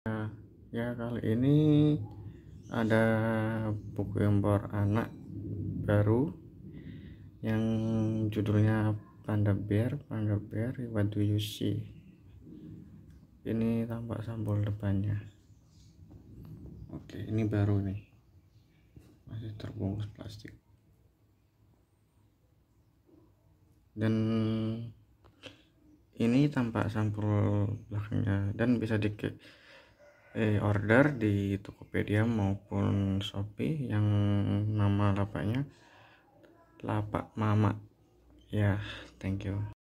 Nah, ya kali ini ada buku impor anak baru yang judulnya Panda Bear, Panda Bear What Do You See. Ini tampak sampul depannya. Oke, ini baru nih. Masih terbungkus plastik. Dan ini tampak sampul belakangnya dan bisa di eh, order di Tokopedia maupun Shopee yang nama lapaknya lapak mama ya yeah, thank you